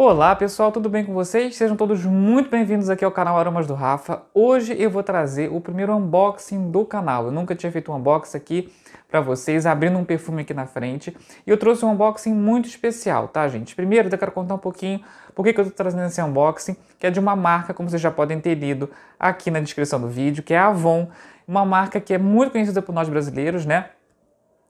Olá pessoal, tudo bem com vocês? Sejam todos muito bem-vindos aqui ao canal Aromas do Rafa. Hoje eu vou trazer o primeiro unboxing do canal. Eu nunca tinha feito um unboxing aqui para vocês, abrindo um perfume aqui na frente. E eu trouxe um unboxing muito especial, tá gente? Primeiro eu quero contar um pouquinho por que, que eu tô trazendo esse unboxing, que é de uma marca, como vocês já podem ter lido aqui na descrição do vídeo, que é a Avon. Uma marca que é muito conhecida por nós brasileiros, né?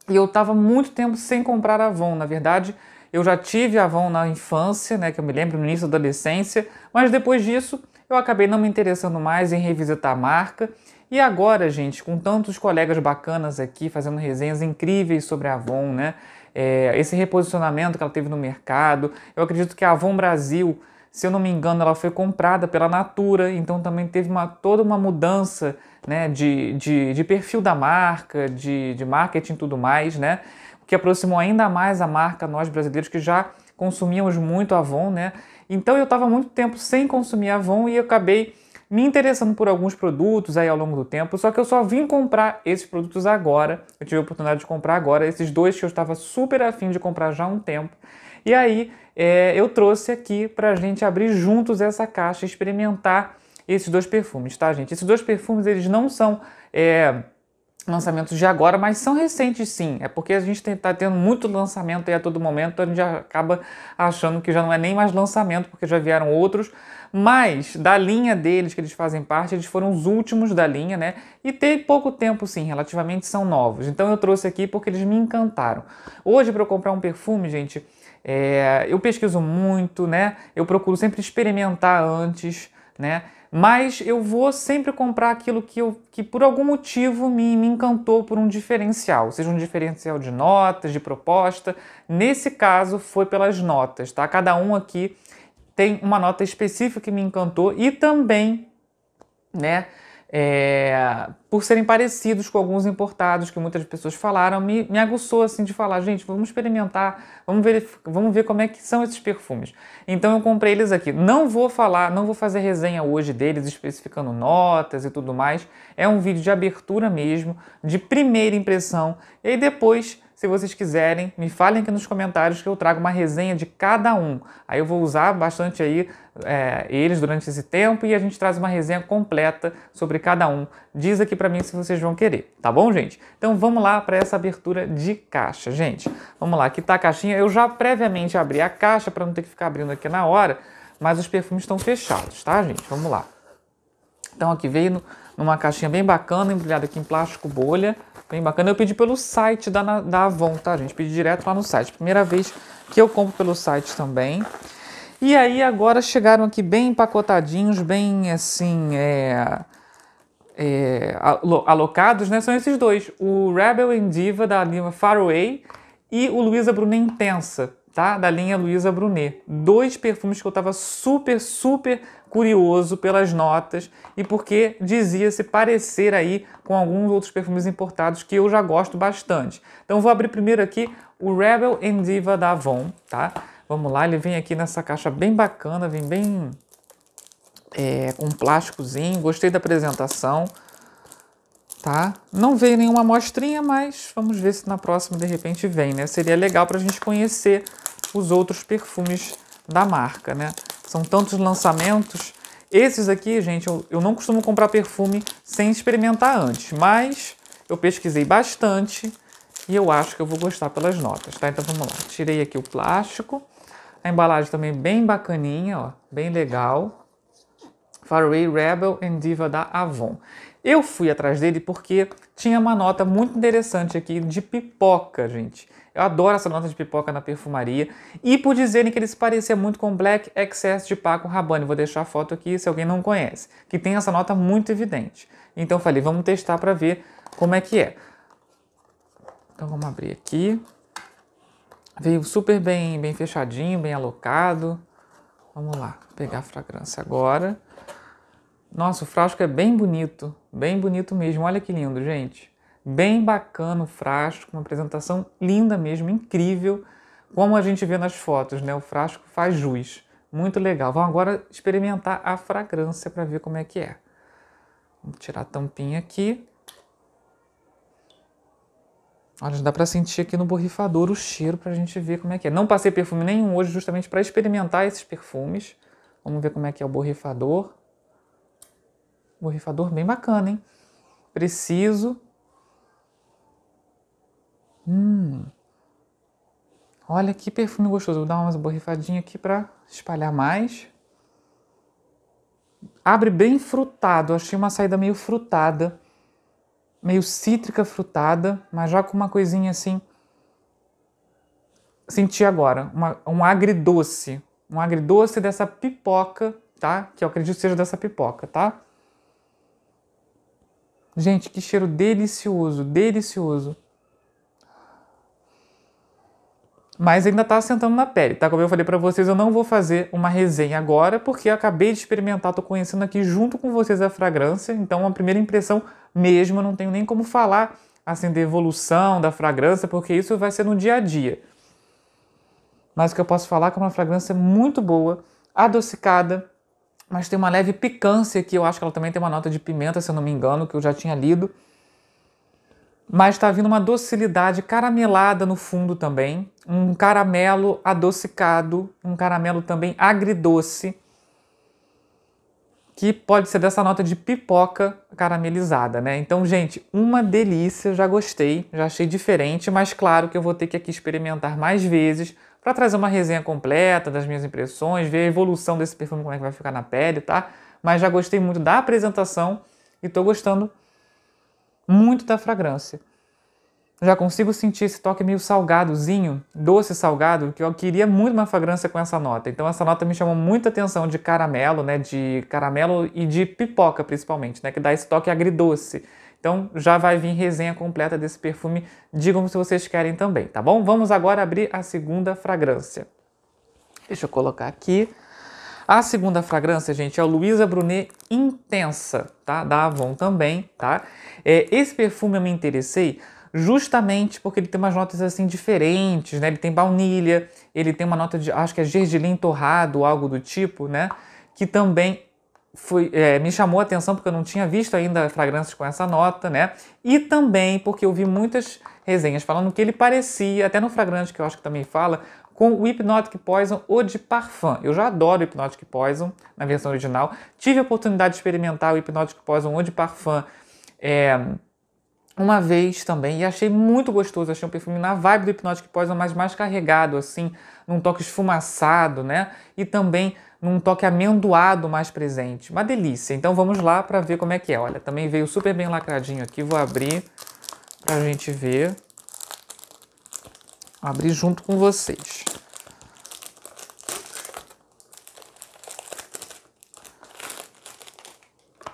E eu tava muito tempo sem comprar a Avon, na verdade... Eu já tive Avon na infância, né, que eu me lembro no início da adolescência, mas depois disso eu acabei não me interessando mais em revisitar a marca. E agora, gente, com tantos colegas bacanas aqui fazendo resenhas incríveis sobre a Avon, né? É, esse reposicionamento que ela teve no mercado, eu acredito que a Avon Brasil, se eu não me engano, ela foi comprada pela Natura, então também teve uma, toda uma mudança né, de, de, de perfil da marca, de, de marketing e tudo mais, né? que aproximou ainda mais a marca nós brasileiros que já consumíamos muito Avon, né? Então eu estava muito tempo sem consumir Avon e acabei me interessando por alguns produtos aí ao longo do tempo, só que eu só vim comprar esses produtos agora. Eu tive a oportunidade de comprar agora esses dois que eu estava super afim de comprar já há um tempo. E aí é, eu trouxe aqui para a gente abrir juntos essa caixa, experimentar esses dois perfumes, tá, gente? Esses dois perfumes eles não são é, lançamentos de agora, mas são recentes sim. É porque a gente está tendo muito lançamento aí a todo momento, a gente acaba achando que já não é nem mais lançamento, porque já vieram outros. Mas da linha deles que eles fazem parte, eles foram os últimos da linha, né? E tem pouco tempo sim, relativamente são novos. Então eu trouxe aqui porque eles me encantaram. Hoje, para eu comprar um perfume, gente, é... eu pesquiso muito, né? Eu procuro sempre experimentar antes, né? mas eu vou sempre comprar aquilo que, eu, que por algum motivo me, me encantou por um diferencial, seja um diferencial de notas, de proposta. Nesse caso, foi pelas notas, tá? Cada um aqui tem uma nota específica que me encantou e também, né? é, por serem parecidos com alguns importados que muitas pessoas falaram, me, me aguçou assim de falar, gente, vamos experimentar, vamos ver, vamos ver como é que são esses perfumes. Então eu comprei eles aqui. Não vou falar, não vou fazer resenha hoje deles, especificando notas e tudo mais. É um vídeo de abertura mesmo, de primeira impressão. E aí depois se vocês quiserem, me falem aqui nos comentários que eu trago uma resenha de cada um. Aí eu vou usar bastante aí é, eles durante esse tempo e a gente traz uma resenha completa sobre cada um. Diz aqui para mim se vocês vão querer, tá bom, gente? Então vamos lá para essa abertura de caixa, gente. Vamos lá, aqui tá a caixinha. Eu já previamente abri a caixa para não ter que ficar abrindo aqui na hora, mas os perfumes estão fechados, tá, gente? Vamos lá. Então aqui veio no, numa caixinha bem bacana, embrulhada aqui em plástico bolha, bem bacana. Eu pedi pelo site da, da Avon, tá gente? Pedi direto lá no site. Primeira vez que eu compro pelo site também. E aí agora chegaram aqui bem empacotadinhos, bem assim, é, é, alocados, né? São esses dois, o Rebel and Diva da linha Faraway e o Luisa Brunet Intensa, tá? Da linha Luisa Brunet. Dois perfumes que eu tava super, super curioso pelas notas e porque dizia-se parecer aí com alguns outros perfumes importados que eu já gosto bastante. Então vou abrir primeiro aqui o Rebel and Diva da Avon, tá? Vamos lá, ele vem aqui nessa caixa bem bacana, vem bem é, com um plásticozinho, gostei da apresentação, tá? Não veio nenhuma amostrinha, mas vamos ver se na próxima de repente vem, né? Seria legal para a gente conhecer os outros perfumes da marca, né? São tantos lançamentos. Esses aqui, gente, eu, eu não costumo comprar perfume sem experimentar antes, mas eu pesquisei bastante e eu acho que eu vou gostar pelas notas, tá? Então vamos lá. Tirei aqui o plástico. A embalagem também bem bacaninha, ó, bem legal. Faraway Rebel and Diva da Avon. Eu fui atrás dele porque tinha uma nota muito interessante aqui de pipoca, gente. Eu adoro essa nota de pipoca na perfumaria. E por dizerem que ele se parecia muito com Black Excess de Paco Rabanne. Vou deixar a foto aqui se alguém não conhece. Que tem essa nota muito evidente. Então falei, vamos testar para ver como é que é. Então vamos abrir aqui. Veio super bem, bem fechadinho, bem alocado. Vamos lá, pegar a fragrância agora. Nossa, o frasco é bem bonito. Bem bonito mesmo. Olha que lindo, gente. Bem bacana o frasco, uma apresentação linda mesmo, incrível. Como a gente vê nas fotos, né? O frasco faz jus. Muito legal. Vamos agora experimentar a fragrância para ver como é que é. Vou tirar a tampinha aqui. Olha, dá para sentir aqui no borrifador o cheiro para a gente ver como é que é. Não passei perfume nenhum hoje justamente para experimentar esses perfumes. Vamos ver como é que é o borrifador borrifador bem bacana, hein? Preciso. Hum. Olha que perfume gostoso. Vou dar umas borrifadinhas aqui para espalhar mais. Abre bem frutado. Achei uma saída meio frutada. Meio cítrica frutada, mas já com uma coisinha assim. Senti agora. Uma, um agridoce. Um agridoce dessa pipoca, tá? Que eu acredito seja dessa pipoca, tá? Gente, que cheiro delicioso, delicioso. Mas ainda tá assentando na pele, tá? Como eu falei para vocês, eu não vou fazer uma resenha agora, porque eu acabei de experimentar, tô conhecendo aqui junto com vocês a fragrância, então uma primeira impressão mesmo, eu não tenho nem como falar assim da evolução da fragrância, porque isso vai ser no dia a dia. Mas o que eu posso falar é que é uma fragrância muito boa, adocicada, mas tem uma leve picância que eu acho que ela também tem uma nota de pimenta, se eu não me engano, que eu já tinha lido. Mas está vindo uma docilidade caramelada no fundo também, um caramelo adocicado, um caramelo também agridoce, que pode ser dessa nota de pipoca caramelizada, né? Então, gente, uma delícia, já gostei, já achei diferente, mas claro que eu vou ter que aqui experimentar mais vezes para trazer uma resenha completa das minhas impressões, ver a evolução desse perfume, como é que vai ficar na pele, tá? Mas já gostei muito da apresentação e estou gostando muito da fragrância. Já consigo sentir esse toque meio salgadozinho, doce salgado, que eu queria muito uma fragrância com essa nota. Então essa nota me chamou muita atenção de caramelo, né, de caramelo e de pipoca principalmente, né, que dá esse toque agridoce. Então já vai vir resenha completa desse perfume. Digam se vocês querem também, tá bom? Vamos agora abrir a segunda fragrância. Deixa eu colocar aqui. A segunda fragrância, gente, é o Luisa Brunet Intensa, tá? Da Avon também, tá? É, esse perfume eu me interessei justamente porque ele tem umas notas assim diferentes, né? Ele tem baunilha, ele tem uma nota de, acho que é gergelim torrado, algo do tipo, né? Que também fui, é, me chamou a atenção porque eu não tinha visto ainda fragrâncias com essa nota, né? E também porque eu vi muitas resenhas falando que ele parecia, até no fragrante que eu acho que também fala, com o Hypnotic Poison ou de Parfum. Eu já adoro o Hypnotic Poison na versão original. Tive a oportunidade de experimentar o Hypnotic Poison ou de Parfum é, uma vez também e achei muito gostoso. Achei um perfume na vibe do Hypnotic Poison, mas mais carregado, assim, num toque esfumaçado, né? E também num toque amendoado mais presente. Uma delícia. Então vamos lá para ver como é que é. Olha, também veio super bem lacradinho aqui. Vou abrir para a gente ver. abrir junto com vocês.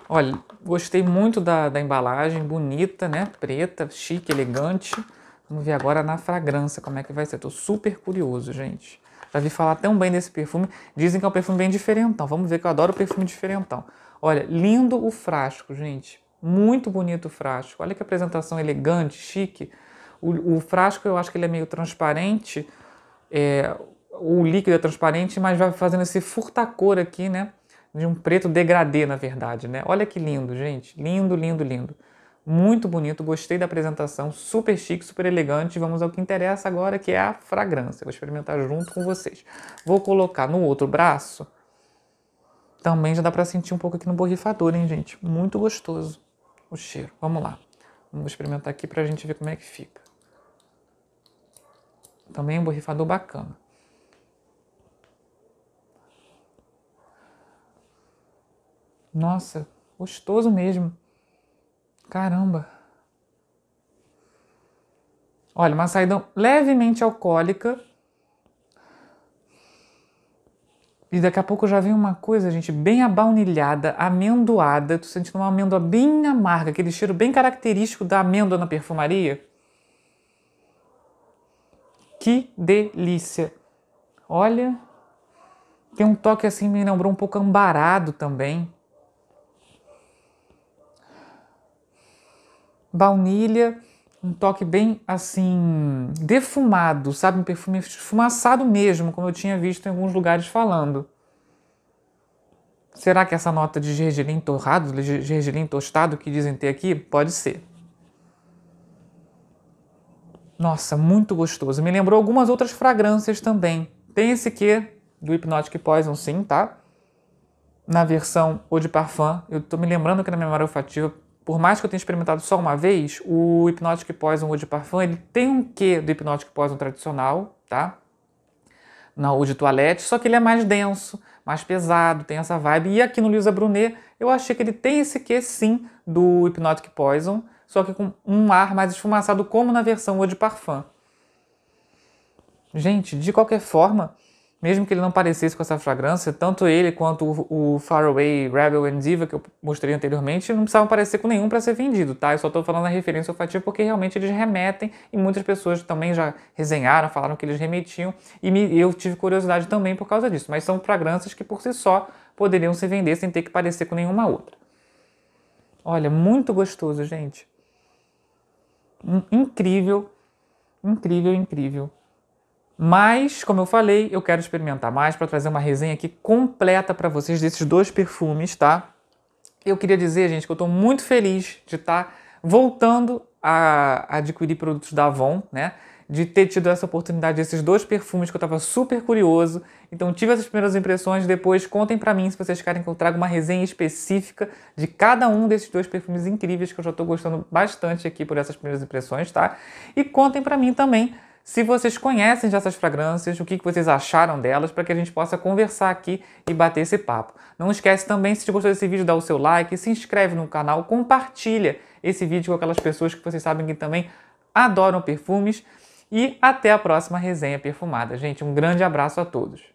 Olha, gostei muito da, da embalagem, bonita, né? Preta, chique, elegante. Vamos ver agora na fragrância como é que vai ser. Tô super curioso, gente. Já vi falar tão bem desse perfume. Dizem que é um perfume bem diferentão. Vamos ver que eu adoro perfume diferentão. Olha, lindo o frasco, gente. Muito bonito o frasco. Olha que apresentação elegante, chique. O, o frasco eu acho que ele é meio transparente. É, o líquido é transparente, mas vai fazendo esse furtacor aqui, né? De um preto degradê, na verdade, né? Olha que lindo, gente. Lindo, lindo, lindo muito bonito, gostei da apresentação, super chique, super elegante. Vamos ao que interessa agora, que é a fragrância. vou experimentar junto com vocês. Vou colocar no outro braço. Também já dá para sentir um pouco aqui no borrifador, hein, gente? Muito gostoso o cheiro. Vamos lá. Vamos experimentar aqui para a gente ver como é que fica. Também um borrifador bacana. Nossa, gostoso mesmo. Caramba! Olha, uma saída levemente alcoólica. E daqui a pouco já vem uma coisa, gente, bem abaunilhada, amendoada. Tu tô sentindo uma amêndoa bem amarga, aquele cheiro bem característico da amêndoa na perfumaria. Que delícia! Olha, tem um toque assim, me lembrou um pouco ambarado também. baunilha, um toque bem assim defumado, sabe, um perfume esfumaçado mesmo, como eu tinha visto em alguns lugares falando. Será que essa nota de gergelim torrado, gergelim tostado que dizem ter aqui? Pode ser. Nossa, muito gostoso. Me lembrou algumas outras fragrâncias também. Tem esse quê do Hypnotic Poison, sim, tá? Na versão Eau de Parfum. Eu tô me lembrando que na memória olfativa por mais que eu tenha experimentado só uma vez, o Hypnotic Poison Eau de Parfum, ele tem um quê do Hypnotic Poison tradicional, tá? Na Wood de toilette, só que ele é mais denso, mais pesado, tem essa vibe. E aqui no Lisa Brunet, eu achei que ele tem esse quê, sim, do Hypnotic Poison, só que com um ar mais esfumaçado, como na versão Eau de Parfum. Gente, de qualquer forma, mesmo que ele não parecesse com essa fragrância, tanto ele quanto o, o Faraway, Rebel and Diva, que eu mostrei anteriormente, não precisavam parecer com nenhum para ser vendido, tá? Eu só estou falando a referência olfativa porque realmente eles remetem e muitas pessoas também já resenharam, falaram que eles remetiam e me, eu tive curiosidade também por causa disso. Mas são fragrâncias que por si só poderiam se vender sem ter que parecer com nenhuma outra. Olha, muito gostoso, gente. Hum, incrível, incrível, incrível. Mas, como eu falei, eu quero experimentar mais para trazer uma resenha aqui completa para vocês desses dois perfumes, tá? Eu queria dizer, gente, que eu estou muito feliz de estar tá voltando a adquirir produtos da Avon, né? de ter tido essa oportunidade desses dois perfumes que eu estava super curioso. Então tive essas primeiras impressões, depois contem para mim se vocês querem que eu traga uma resenha específica de cada um desses dois perfumes incríveis que eu já estou gostando bastante aqui por essas primeiras impressões, tá? E contem para mim também se vocês conhecem dessas fragrâncias, o que vocês acharam delas, para que a gente possa conversar aqui e bater esse papo. Não esquece também, se gostou desse vídeo, dá o seu like, se inscreve no canal, compartilha esse vídeo com aquelas pessoas que vocês sabem que também adoram perfumes. E até a próxima resenha perfumada. Gente, um grande abraço a todos.